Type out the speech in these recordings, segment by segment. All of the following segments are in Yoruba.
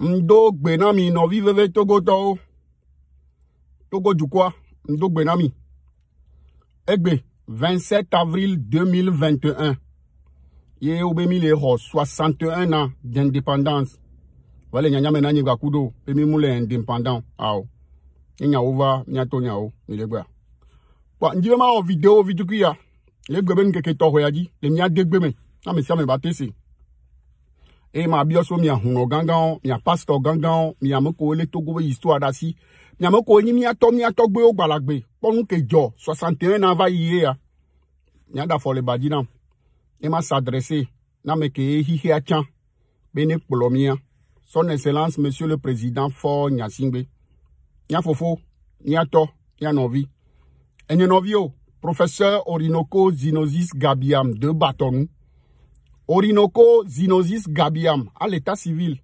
ndo gbe na mi nɔvi veve togotɔwo togo dukɔa ndo gbe na mi egbe 27 avril 2021 ye wobe mi le xɔ 61 na d'indépendance wale nyanyame na nyi gbaku ɖo pe mi mu le indépendant awo nye nyawo va miato nyawo mi le gbea kpɔ ŋdi be ma wɔ video vitukui ya le gbe be nu keke tɔxɔ ya dzi le miade gbe me na me sia me ba te se eye ma biɔ so mia hunɔ gãgãwo mia pastɔ gãgãwo mia me kowo le togo be yistoa ɖe asi mia me kowo nyi miatɔ miatɔgbewo gbalagbe kpɔnu ke dzɔ soixante na va yi yea mia da afɔ le ba dzi nam ye ma s'adresse na ame ke ye xixea tsã be ne kplɔ mia son excellence monsieur le président fɔ nyasigbe mia fofo miatɔ mia nɔvi enye nɔvi o professeur orinoco zinosis gabiam de batɔnu Orinoco Zinosis Gabiam, à l'état civil,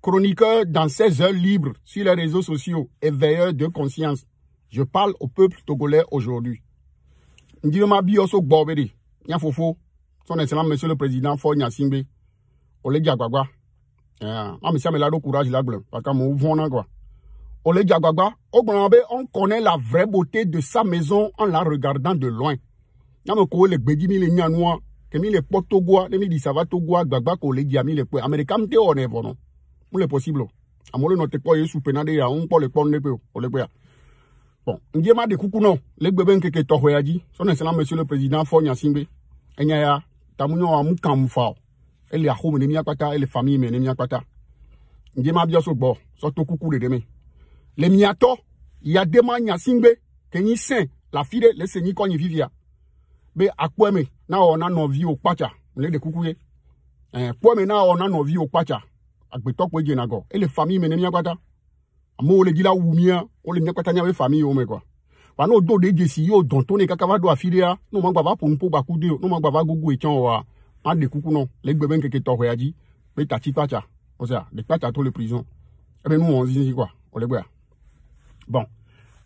chroniqueur dans ses heures libres sur les réseaux sociaux et veilleur de conscience. Je parle au peuple togolais aujourd'hui. Ndiyoma Bioso Gbobere, Nyafofo, son excellent monsieur le président Fort Nyasimbe, Ole Diagwagwa. Ah, monsieur ah, Melado Courage Lagble, parce qu'on m'ouvre quoi. Ole Diagwagwa, au on connaît la vraie beauté de sa maison en la regardant de loin. Nyamoko le Gbedimi le Nyanois, ke mi le kpɔ togoa ne mi ɖi sava togoa gbagba ko le dzia mi le kpɔe amerika mi te wɔnɛ vɔ nɔ mu le possible amewo le nɔ te kpɔ yesu pena ɖe ya wo ŋkpɔ le kpɔ ne pe o o le kpea bon ŋdie ma ɖe kuku nɔ le gbe be ŋkeke tɔxɔ ya dzi sɔne sena monsieur le président fɔ nyasi be enya ya tamu nyɔ amu kan mu fa o ele axome ne miakpata ele famille me ne miakpata ŋdie ma bia so gbɔ sɔto kuku ɖeɖe me le miatɔ ya de ma nyasi be ke nyi sɛ le afi ɖe le se nyi kɔ nyi vivia be akpɔme na ɔna nɔviwo kpatsa le ɖe kuku ye ɛɛ kpɔme na ɔna nɔviwo kpatsa agbetɔ kpɔ dzena gɔ ele fami me ne mía kpata amewo le dzi la wu mía wole mía kpata mía be fami yiwo me kɔ wa n'o do de dzesi yiwo dɔntɔ ne kaka va do afi ɖea n'o ma gba va ƒo nupo gba ku de o n'o ma gba va gogo etsɛ o wa ma ɖe kuku nɔ le egbe be nkeke tɔxɛa dzi be tatsi kpatsa o sea le kpatsa to le prison ebe nu wɔn zizi kɔ o le gbea bon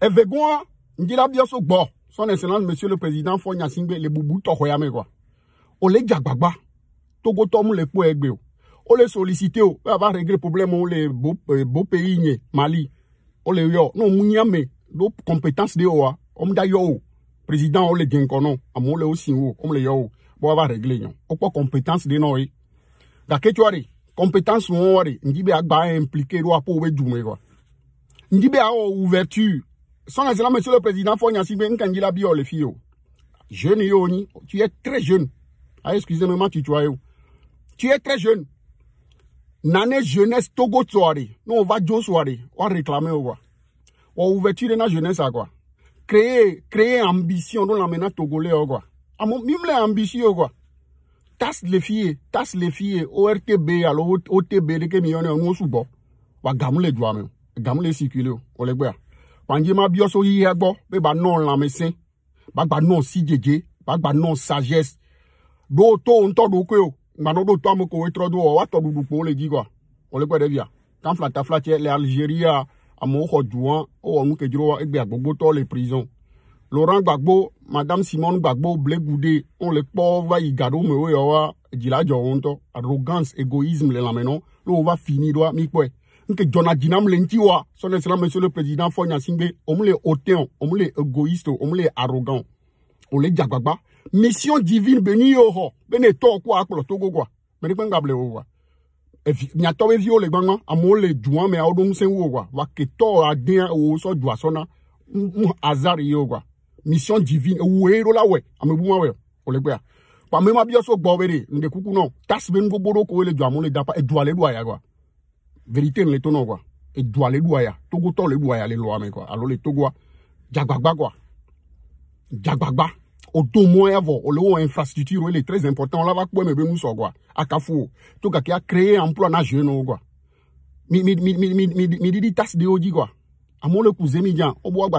eve gɔa ŋdzi la bia so gbɔ son excellence monsieur le président Faure Gnassingbé le bubu tọ̀kọ̀yàmẹ̀ quoi o lè jàgbàgbà Togo tọ́mú le po ẹgbẹ́ o o lè solliciter o bẹ́ẹ̀ bá régler problème o lè euh, beau pays yẹn Mali o lè yọ n'o mu yàmẹ̀ lo compétence de o wa o mu da yọ o président o lè dín nǹkan náà àmọ́ o lè o sìn o o mu régler yẹn o kọ́ compétence de náà ye gàkétsọ́ọ̀rì compétence wọn wọ̀rì njí bẹ́ẹ̀ àgbà impliqué lọ́wọ́ àpò o bẹ́ jùmọ̀ yẹn quoi njí bẹ́ẹ̀ ouverture sans Excellence, Monsieur le Président, faut y Fognassi, Nkandila Bio, le fille. Oh. Jeune Yoni, tu es très jeune. Ah, excusez-moi, tu vois. Tu es très jeune. Nane jeunesse Togo soirée. Nous, on va Joe soirée. On va réclamer, on va. On ouverture la jeunesse, à quoi. Créer, créer ambition, nous l'amenons Togolais, on va. Ah, même les ambitions, quoi. Tas le fille, tas le fille, ORTB, alors OTB, les camions, on va sous-bas. On va gamler, tu vois, même. les circuler, on les voit panji ma bi ɔso yiyɛ gbɔ bɛ ba nɔ lãmesẽ ba gba si sidzedze ba gba nɔ sagesse ɖo to ŋutɔ ɖo koe o gbana ɖo to ame ko wetrɔ do wɔ woatɔ ɖuɖu kpo le dzi kɔa wòle kpe ɖevia kanfla tafla tse le algeria amewo xɔ duwa wowɔ nu kedzro egbe agbogbotɔ le prison laurent gbagbo madame simone gbagbo blegude wọn le kpɔ va yi gaɖome wo oui wa dzila dzɔ wo arrogance égoïsme les lãme nɔ ne wova fini ɖoa mi kpɔe nke dzɔna dzi nam le ŋuti wa sɔlɛsira monsieur le président fɔ ɲasingbe omu le hautain omu le égoïste omu le arrogant o le dzagbagba mission divine be ni yewo xɔ be ne tɔ ko akplɔ togo kua me ne kpe ŋgable o kua evi miatɔ be viwo le gbãgbã amewo le dua me awo ɖo wo kua va ke tɔ adea wo sɔ dua sɔna nu azar yewo kua mission divine ewu ye ɖo la wɔe ame bu ma wɔe o le gbea kpa me ma bia so gbɔ be de ŋdekuku nɔ tasi be nu gbogbo ɖo ko le dua mo le da pa edua le ɖo aya kua. vérité ne quoi et doit les doya togo to les les lois mais quoi alors le togo jagbagba quoi jagbagba auto moyen infrastructure est très important On va quoi mais nous quoi akafu to ka qui a créé emploi na jeune quoi mi mi mi mi mi mi di tas de oji quoi le cousin mi bah,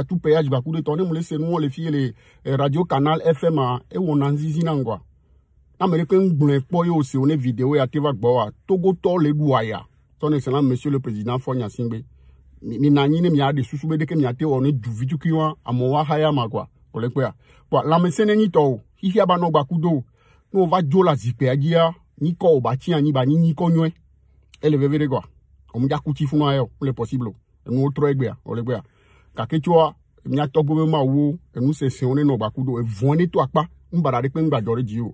tout bah, de nous les les eh, radio canal FMA. Hein. et on en zizina américain yo se on vidéo ya te va togo to le son excellence monsieur le président Fonya Singbe mina nyine mia de susu bede ke mia te woni du vitu kiwa amowa haya magwa ole kwa kwa la mesene ni to hihi aba no gba kudo no va la zipe ajia ni ko ba ti ani ba ni ni ko nywe ele vevere kwa omu ja kuti fun ayo e ole possible enu otro egbe ole kwa ka kechwa e mia to gbo ma wo enu sese one no gba kudo e vone to apa mbara de pe ngba jore ji o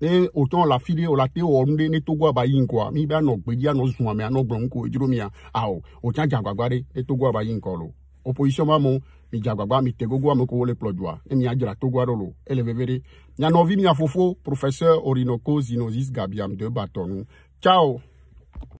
ne otɔn la fi de o la te wɔm de ne togo aba yi nkɔa mi bɛ anɔ gbedzi anɔ zuma mɛ anɔ gblɔm ko edzro mia awo o tsa dzagbagba de ne togo aba yi nkɔ lo opposition ma mo mi dzagbagba mi te gogo ame ko wole kplɔ dua ne mi adzra togo aɖe lo ele veve de nya nɔvi mia fofo professeur orinoko zinozis gabiam de batɔnu tsao.